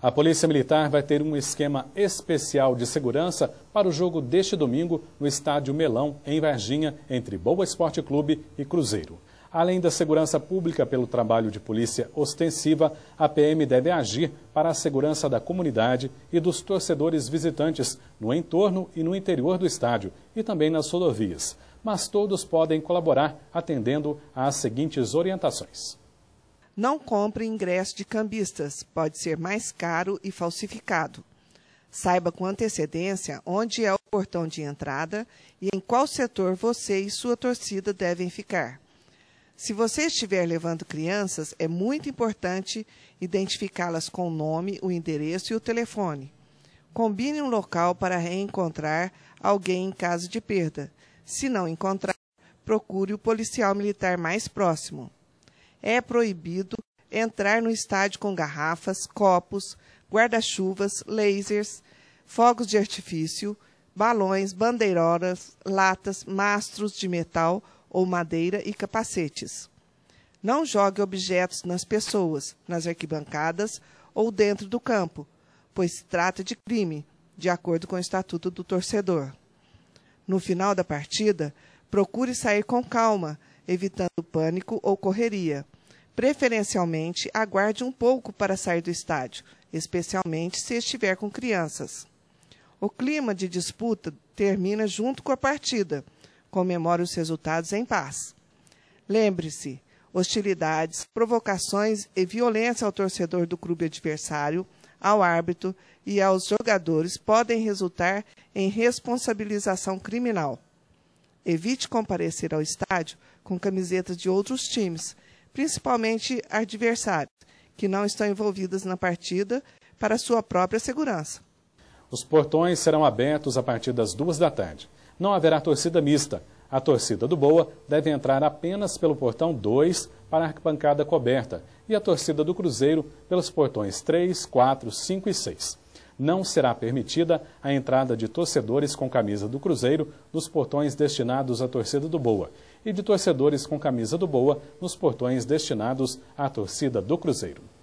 A Polícia Militar vai ter um esquema especial de segurança para o jogo deste domingo no estádio Melão, em Varginha, entre Boa Esporte Clube e Cruzeiro. Além da segurança pública pelo trabalho de polícia ostensiva, a PM deve agir para a segurança da comunidade e dos torcedores visitantes no entorno e no interior do estádio e também nas rodovias. Mas todos podem colaborar atendendo às seguintes orientações. Não compre ingresso de cambistas, pode ser mais caro e falsificado. Saiba com antecedência onde é o portão de entrada e em qual setor você e sua torcida devem ficar. Se você estiver levando crianças, é muito importante identificá-las com o nome, o endereço e o telefone. Combine um local para reencontrar alguém em caso de perda. Se não encontrar, procure o policial militar mais próximo é proibido entrar no estádio com garrafas, copos, guarda-chuvas, lasers, fogos de artifício, balões, bandeirolas, latas, mastros de metal ou madeira e capacetes. Não jogue objetos nas pessoas, nas arquibancadas ou dentro do campo, pois se trata de crime, de acordo com o Estatuto do Torcedor. No final da partida, procure sair com calma, evitando pânico ou correria. Preferencialmente, aguarde um pouco para sair do estádio, especialmente se estiver com crianças. O clima de disputa termina junto com a partida. Comemore os resultados em paz. Lembre-se: hostilidades, provocações e violência ao torcedor do clube adversário, ao árbitro e aos jogadores podem resultar em responsabilização criminal. Evite comparecer ao estádio com camisetas de outros times, principalmente adversários, que não estão envolvidos na partida para sua própria segurança. Os portões serão abertos a partir das duas da tarde. Não haverá torcida mista. A torcida do Boa deve entrar apenas pelo portão 2 para a arquibancada coberta e a torcida do Cruzeiro pelos portões 3, 4, 5 e 6 não será permitida a entrada de torcedores com camisa do Cruzeiro nos portões destinados à torcida do Boa e de torcedores com camisa do Boa nos portões destinados à torcida do Cruzeiro.